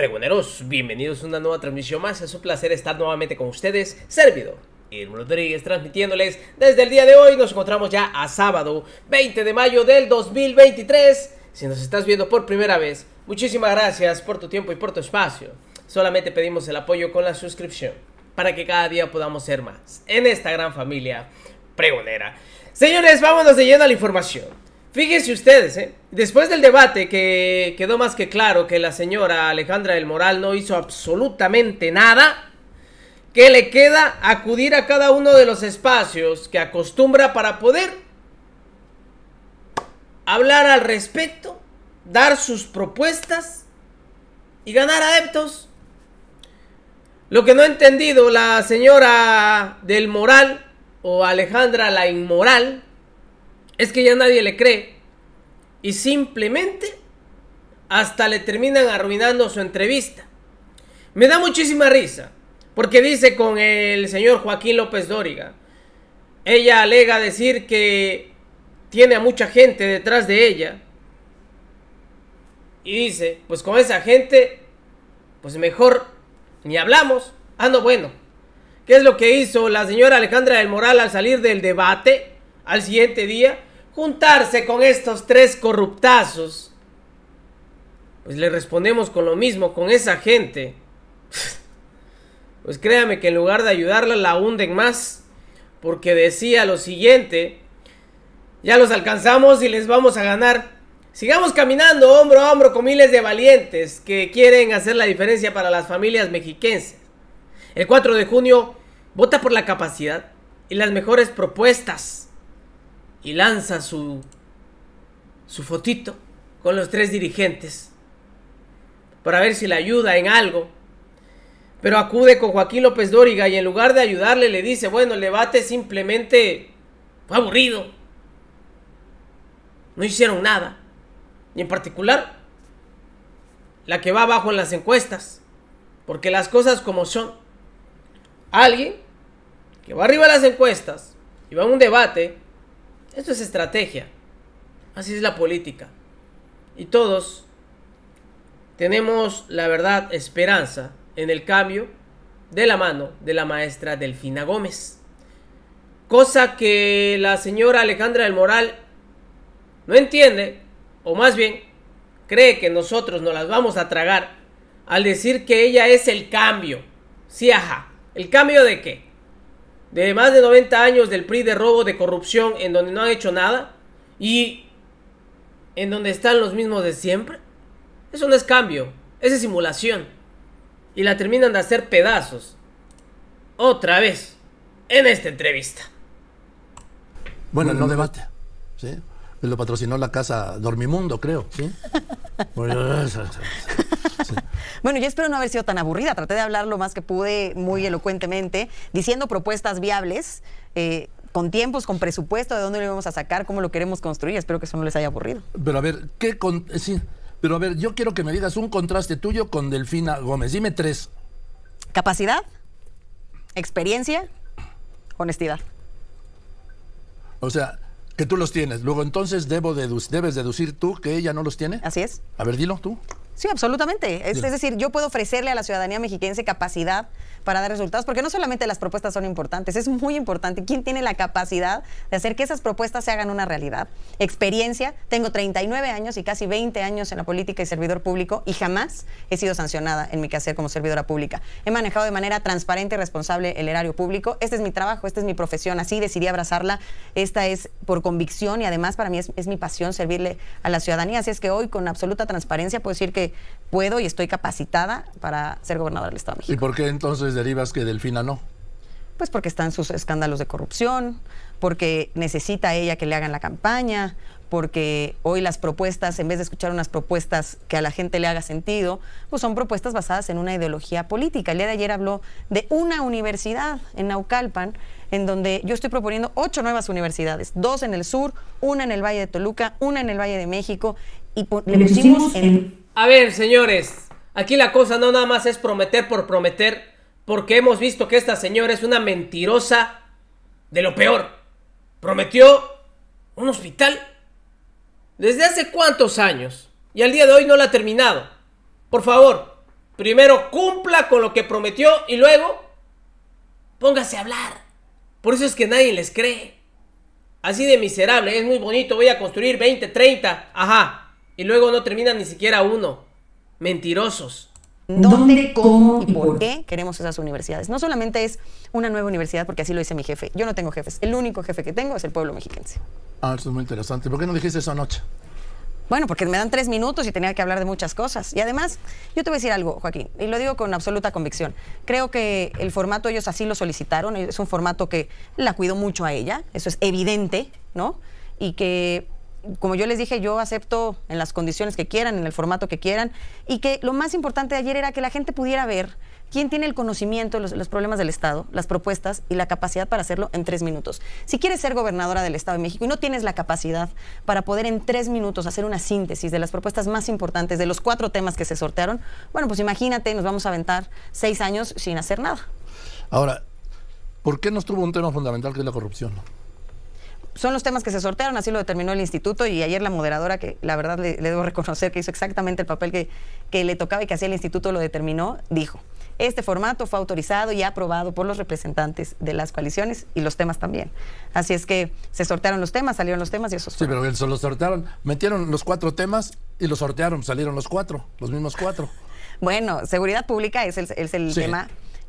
Pregoneros, bienvenidos a una nueva transmisión más. Es un placer estar nuevamente con ustedes. Servido. Y Rodríguez transmitiéndoles desde el día de hoy. Nos encontramos ya a sábado 20 de mayo del 2023. Si nos estás viendo por primera vez, muchísimas gracias por tu tiempo y por tu espacio. Solamente pedimos el apoyo con la suscripción para que cada día podamos ser más en esta gran familia pregonera. Señores, vámonos de lleno a la información. Fíjense ustedes, ¿eh? después del debate que quedó más que claro que la señora Alejandra del Moral no hizo absolutamente nada, que le queda acudir a cada uno de los espacios que acostumbra para poder hablar al respecto, dar sus propuestas y ganar adeptos. Lo que no ha entendido la señora del Moral o Alejandra la Inmoral es que ya nadie le cree. Y simplemente hasta le terminan arruinando su entrevista. Me da muchísima risa, porque dice con el señor Joaquín López Dóriga. Ella alega decir que tiene a mucha gente detrás de ella. Y dice, pues con esa gente, pues mejor ni hablamos. Ah, no, bueno. ¿Qué es lo que hizo la señora Alejandra del Moral al salir del debate al siguiente día? juntarse con estos tres corruptazos, pues le respondemos con lo mismo, con esa gente. Pues créame que en lugar de ayudarla la hunden más, porque decía lo siguiente, ya los alcanzamos y les vamos a ganar. Sigamos caminando hombro a hombro con miles de valientes que quieren hacer la diferencia para las familias mexiquenses. El 4 de junio, vota por la capacidad y las mejores propuestas y lanza su, su fotito con los tres dirigentes para ver si le ayuda en algo. Pero acude con Joaquín López Dóriga y en lugar de ayudarle le dice, bueno, el debate simplemente fue aburrido. No hicieron nada. Y en particular, la que va abajo en las encuestas. Porque las cosas como son. Alguien que va arriba en las encuestas y va a un debate esto es estrategia. Así es la política. Y todos tenemos, la verdad, esperanza en el cambio de la mano de la maestra Delfina Gómez. Cosa que la señora Alejandra del Moral no entiende, o más bien cree que nosotros nos las vamos a tragar al decir que ella es el cambio. Sí, ajá. ¿El cambio de qué? de más de 90 años del PRI de robo, de corrupción, en donde no han hecho nada y en donde están los mismos de siempre. Eso no es cambio, es simulación. Y la terminan de hacer pedazos. Otra vez, en esta entrevista. Bueno, no debate. ¿sí? Lo patrocinó la casa Dormimundo, creo. ¿sí? bueno, yo espero no haber sido tan aburrida. Traté de hablar lo más que pude, muy elocuentemente, diciendo propuestas viables. Eh, con tiempos, con presupuesto, de dónde lo íbamos a sacar, cómo lo queremos construir. Espero que eso no les haya aburrido. Pero a ver, ¿qué con... Eh, sí, pero a ver, yo quiero que me digas un contraste tuyo con Delfina Gómez. Dime tres. Capacidad, experiencia, honestidad. O sea, que tú los tienes. Luego entonces debo debes deducir tú que ella no los tiene. Así es. A ver, dilo tú. Sí, absolutamente. Es, decir, yo puedo ofrecerle a la ciudadanía mexiquense capacidad para dar resultados, porque no solamente las propuestas son importantes, es muy importante quién tiene la capacidad de hacer que esas propuestas se hagan una realidad. Experiencia, tengo 39 años y casi 20 años en la política y servidor público y jamás he sido sancionada en mi quehacer como servidora pública. He manejado de manera transparente y responsable el erario público. Este es mi trabajo, esta es mi profesión, así decidí abrazarla. Esta es por convicción y además para mí es, es mi pasión servirle a la ciudadanía. Así es que hoy con absoluta transparencia puedo decir que puedo y estoy capacitada para ser gobernadora del Estado de México. ¿Y por qué entonces derivas que Delfina no? Pues porque están sus escándalos de corrupción, porque necesita ella que le hagan la campaña, porque hoy las propuestas, en vez de escuchar unas propuestas que a la gente le haga sentido, pues son propuestas basadas en una ideología política. El día de ayer habló de una universidad en Naucalpan, en donde yo estoy proponiendo ocho nuevas universidades, dos en el sur, una en el Valle de Toluca, una en el Valle de México, y le pusimos en a ver, señores, aquí la cosa no nada más es prometer por prometer, porque hemos visto que esta señora es una mentirosa de lo peor. Prometió un hospital desde hace cuántos años y al día de hoy no la ha terminado. Por favor, primero cumpla con lo que prometió y luego póngase a hablar. Por eso es que nadie les cree. Así de miserable, es muy bonito, voy a construir 20, 30, ajá, y luego no terminan ni siquiera uno. Mentirosos. ¿Dónde, cómo y por qué queremos esas universidades? No solamente es una nueva universidad, porque así lo dice mi jefe. Yo no tengo jefes. El único jefe que tengo es el pueblo mexiquense. Ah, eso es muy interesante. ¿Por qué no dijiste eso anoche? Bueno, porque me dan tres minutos y tenía que hablar de muchas cosas. Y además, yo te voy a decir algo, Joaquín, y lo digo con absoluta convicción. Creo que el formato ellos así lo solicitaron, es un formato que la cuidó mucho a ella, eso es evidente, ¿no? Y que como yo les dije, yo acepto en las condiciones que quieran, en el formato que quieran, y que lo más importante de ayer era que la gente pudiera ver quién tiene el conocimiento, los, los problemas del Estado, las propuestas y la capacidad para hacerlo en tres minutos. Si quieres ser gobernadora del Estado de México y no tienes la capacidad para poder en tres minutos hacer una síntesis de las propuestas más importantes, de los cuatro temas que se sortearon, bueno, pues imagínate, nos vamos a aventar seis años sin hacer nada. Ahora, ¿por qué no estuvo un tema fundamental que es la corrupción? son los temas que se sortearon, así lo determinó el instituto y ayer la moderadora, que la verdad le, debo reconocer que hizo exactamente el papel que, que le tocaba y que hacía el instituto, lo determinó, dijo, este formato fue autorizado y aprobado por los representantes de las coaliciones y los temas también. Así es que se sortearon los temas, salieron los temas y esos. Sí, pero se los sortearon, metieron los cuatro temas y los sortearon, salieron los cuatro, los mismos cuatro. bueno, seguridad pública es el, es el tema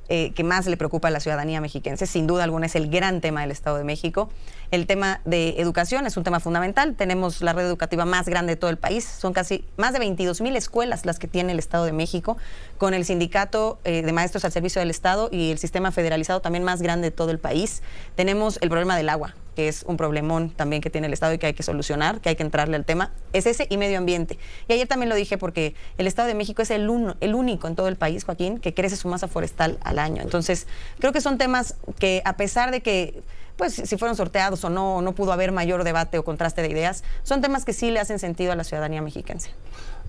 eh, que más le preocupa a la ciudadanía mexiquense, sin duda alguna es el gran tema del Estado de México. El tema de educación es un tema fundamental. Tenemos la red educativa más grande de todo el país. Son casi más de 22 mil escuelas las que tiene el Estado de México, con el sindicato eh, de maestros al servicio del Estado y el sistema federalizado también más grande de todo el país. Tenemos el problema del agua que es un problemón también que tiene el Estado y que hay que solucionar, que hay que entrarle al tema, es ese y medio ambiente. Y ayer también lo dije porque el Estado de México es el, uno, el único en todo el país, Joaquín, que crece su masa forestal al año. Entonces, creo que son temas que a pesar de que pues si fueron sorteados o no, no pudo haber mayor debate o contraste de ideas, son temas que sí le hacen sentido a la ciudadanía mexicana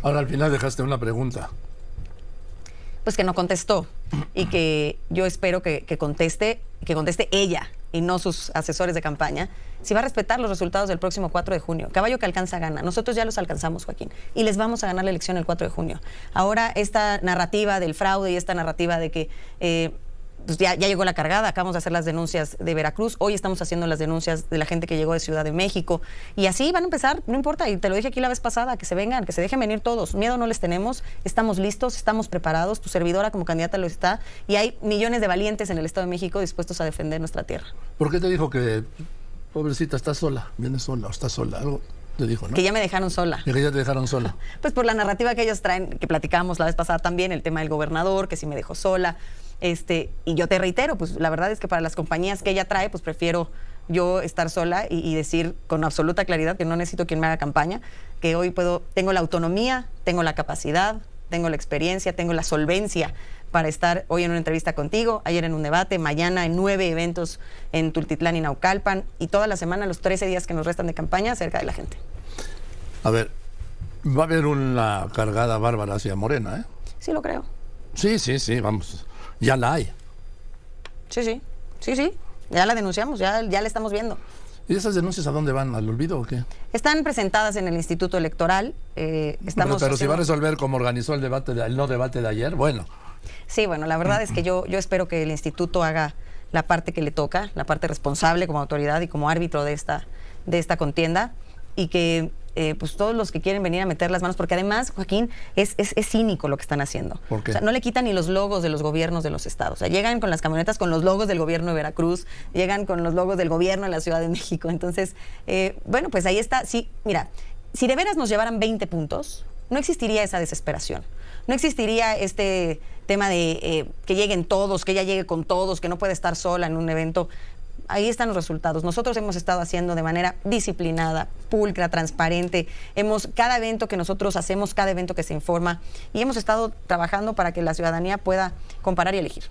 Ahora al final dejaste una pregunta. Pues que no contestó y que yo espero que, que conteste, que conteste ella, y no sus asesores de campaña, si va a respetar los resultados del próximo 4 de junio. Caballo que alcanza gana. Nosotros ya los alcanzamos, Joaquín, y les vamos a ganar la elección el 4 de junio. Ahora esta narrativa del fraude y esta narrativa de que... Eh, pues ya, llegó la cargada, acabamos de hacer las denuncias de Veracruz, hoy estamos haciendo las denuncias de la gente que llegó de Ciudad de México y así van a empezar, no importa, y te lo dije aquí la vez pasada, que se vengan, que se dejen venir todos, miedo no les tenemos, estamos listos, estamos preparados, tu servidora como candidata lo está y hay millones de valientes en el Estado de México dispuestos a defender nuestra tierra. ¿Por qué te dijo que, pobrecita, estás sola, vienes sola o estás sola? Algo te dijo, ¿no? Que ya me dejaron sola. que ya te dejaron sola. pues por la narrativa que ellos traen, que platicamos la vez pasada también, el tema del gobernador, que sí me dejó sola. Este, y yo te reitero, pues la verdad es que para las compañías que ella trae, pues prefiero yo estar sola y, decir con absoluta claridad que no necesito quien me haga campaña, que hoy puedo, tengo la autonomía, tengo la capacidad, tengo la experiencia, tengo la solvencia para estar hoy en una entrevista contigo, ayer en un debate, mañana en nueve eventos en Tultitlán y Naucalpan y toda la semana, los 13 días que nos restan de campaña, cerca de la gente. A ver, va a haber una cargada bárbara hacia Morena, ¿eh? Sí, lo creo. Sí, sí, sí, vamos. Ya la hay. Sí, sí, sí, sí. Ya la denunciamos, ya, ya la estamos viendo. ¿Y esas denuncias a dónde van? ¿Al olvido o qué? Están presentadas en el Instituto Electoral. Eh, estamos pero, si va a resolver como organizó el debate, el no debate de ayer, bueno. Sí, bueno, la verdad es que yo, yo espero que el Instituto haga la parte que le toca, la parte responsable como autoridad y como árbitro de esta, de esta contienda, y que eh, pues todos los que quieren venir a meter las manos, porque además, Joaquín, es, cínico lo que están haciendo. O sea, no le quitan ni los logos de los gobiernos de los estados. O sea, llegan con las camionetas con los logos del gobierno de Veracruz, llegan con los logos del gobierno de la Ciudad de México. Entonces, eh, bueno, pues ahí está. Sí, mira, si de veras nos llevaran 20 puntos, no existiría esa desesperación. No existiría este tema de eh, que lleguen todos, que ella llegue con todos, que no puede estar sola en un evento ahí están los resultados. Nosotros hemos estado haciendo de manera disciplinada, pulcra, transparente. Hemos cada evento que nosotros hacemos, cada evento que se informa y hemos estado trabajando para que la ciudadanía pueda comparar y elegir.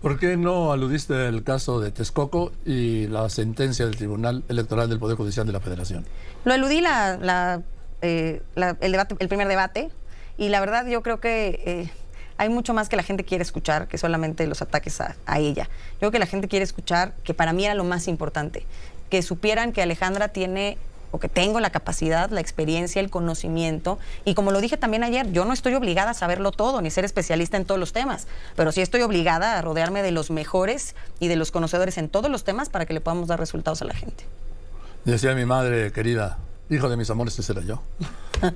¿Por qué no aludiste el caso de Texcoco y la sentencia del Tribunal Electoral del Poder Judicial de la Federación? Lo aludí la, eh, el, primer debate y la verdad yo creo que eh, hay mucho más que la gente quiere escuchar que solamente los ataques a, ella. Yo creo que la gente quiere escuchar, que para mí era lo más importante, que supieran que Alejandra tiene o que tengo la capacidad, la experiencia, el conocimiento. Y como lo dije también ayer, yo no estoy obligada a saberlo todo, ni ser especialista en todos los temas, pero sí estoy obligada a rodearme de los mejores y de los conocedores en todos los temas para que le podamos dar resultados a la gente. Decía mi madre querida, hijo de mis amores, ese era yo.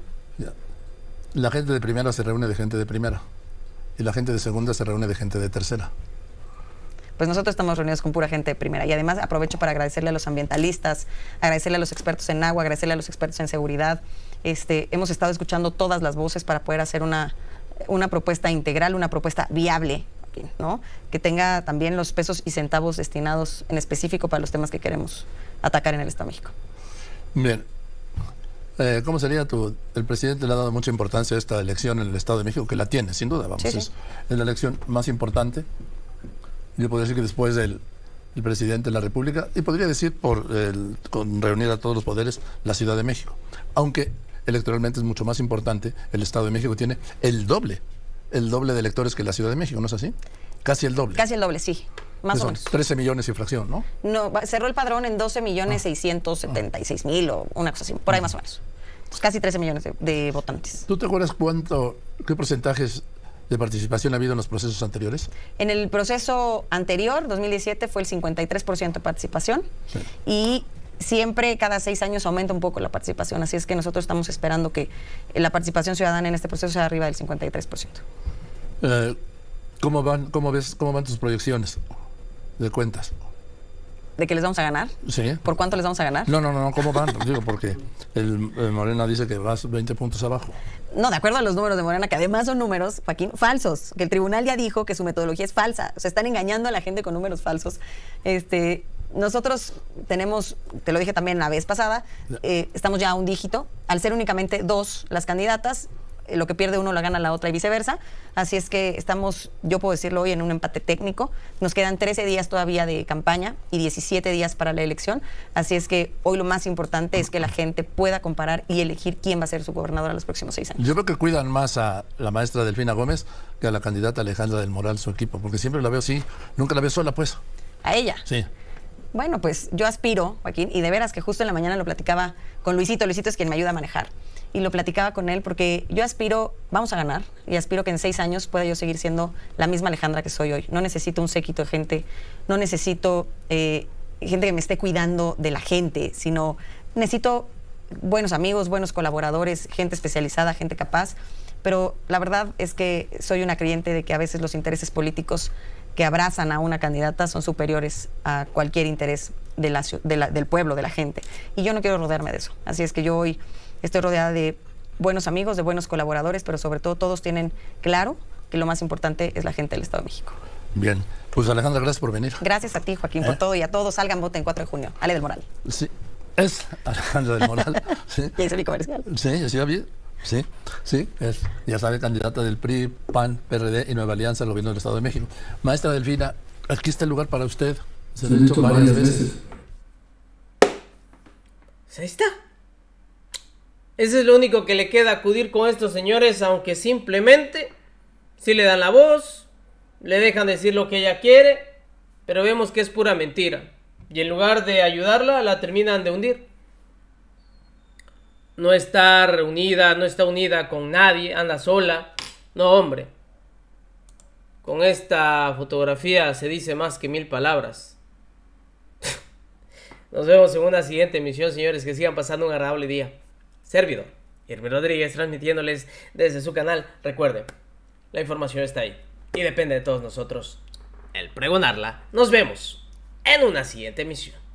la gente de primera se reúne de gente de primera y la gente de segunda se reúne de gente de tercera pues nosotros estamos reunidos con pura gente de primera. Y además aprovecho para agradecerle a los ambientalistas, agradecerle a los expertos en agua, agradecerle a los expertos en seguridad. Este, hemos estado escuchando todas las voces para poder hacer una, una propuesta integral, una propuesta viable, ¿no? que tenga también los pesos y centavos destinados en específico para los temas que queremos atacar en el Estado de México. Bien, eh, ¿Cómo sería tu.? El presidente le ha dado mucha importancia a esta elección en el Estado de México, que la tiene, sin duda, vamos. Es, la elección más importante. Yo podría decir que después del presidente de la República, y podría decir por con reunir a todos los poderes, la Ciudad de México. Aunque electoralmente es mucho más importante, el Estado de México tiene el doble, el doble de electores que la Ciudad de México, ¿no es así? Casi el doble. Casi el doble, sí. Más o menos. 13 millones y fracción, ¿no? No, cerró el padrón en 12 millones 676 ah. mil o una cosa así, por ahí más o menos. Pues, casi 13 millones de, votantes. ¿Tú te acuerdas cuánto, qué porcentajes de participación ha habido en los procesos anteriores? En el proceso anterior, 2017, fue el 53% de participación y siempre cada seis años aumenta un poco la participación, así es que nosotros estamos esperando que eh, la participación ciudadana en este proceso sea arriba del 53%. Eh, ¿cómo, van, cómo, ves, ¿Cómo van tus proyecciones de cuentas? de que les vamos a ganar. Sí. ¿Por cuánto les vamos a ganar? No, no, no, ¿cómo van? Digo, porque el, Morena dice que vas 20 puntos abajo. No, de acuerdo a los números de Morena, que además son números, Joaquín, falsos, que el tribunal ya dijo que su metodología es falsa. O sea, están engañando a la gente con números falsos. Este, nosotros tenemos, te lo dije también la vez pasada, eh, estamos ya a un dígito. Al ser únicamente dos las candidatas, lo que pierde uno lo gana la otra y viceversa. Así es que estamos, yo puedo decirlo hoy, en un empate técnico. Nos quedan 13 días todavía de campaña y 17 días para la elección. Así es que hoy lo más importante es que la gente pueda comparar y elegir quién va a ser su gobernador en los próximos seis años. Yo creo que cuidan más a la maestra Delfina Gómez que a la candidata Alejandra del Moral, su equipo, porque siempre la veo así, nunca la veo sola, pues. A ella. Sí. Bueno, pues yo aspiro, Joaquín, y de veras que justo en la mañana lo platicaba con Luisito. Luisito es quien me ayuda a manejar y lo platicaba con él porque yo aspiro, vamos a ganar, y aspiro que en seis años pueda yo seguir siendo la misma Alejandra que soy hoy. No necesito un séquito de gente, no necesito eh, gente que me esté cuidando de la gente, sino necesito buenos amigos, buenos colaboradores, gente especializada, gente capaz. Pero la verdad es que soy una creyente de que a veces los intereses políticos que abrazan a una candidata son superiores a cualquier interés del pueblo, de la gente. Y yo no quiero rodearme de eso. Así es que yo hoy Estoy rodeada de buenos amigos, de buenos colaboradores, pero sobre todo todos tienen claro que lo más importante es la gente del Estado de México. Bien, pues Alejandra, gracias por venir. Gracias a ti, Joaquín, por eh. todo y a todos. Salgan, voten 4 de junio. Ale del Moral. Sí, es Alejandra del Moral. sí. Ya es mi comercial. Sí, sí, bien. Sí, sí, es, ya sabe, candidata del PRI, PAN, PRD y Nueva Alianza al gobierno del Estado de México. Maestra Delfina, aquí está el lugar para usted. Se, lo he dicho varias veces. veces. Pues ahí está. Ese es lo único que le queda acudir con estos señores, aunque simplemente si le dan la voz, le dejan decir lo que ella quiere, pero vemos que es pura mentira. Y en lugar de ayudarla, la terminan de hundir. No está reunida, no está unida con nadie, anda sola. No, hombre. Con esta fotografía se dice más que mil palabras. Nos vemos en una siguiente emisión, señores. Que sigan pasando un agradable día. Servido, Irving Rodríguez, transmitiéndoles desde su canal. Recuerde, la información está ahí y depende de todos nosotros el pregonarla. Nos vemos en una siguiente emisión.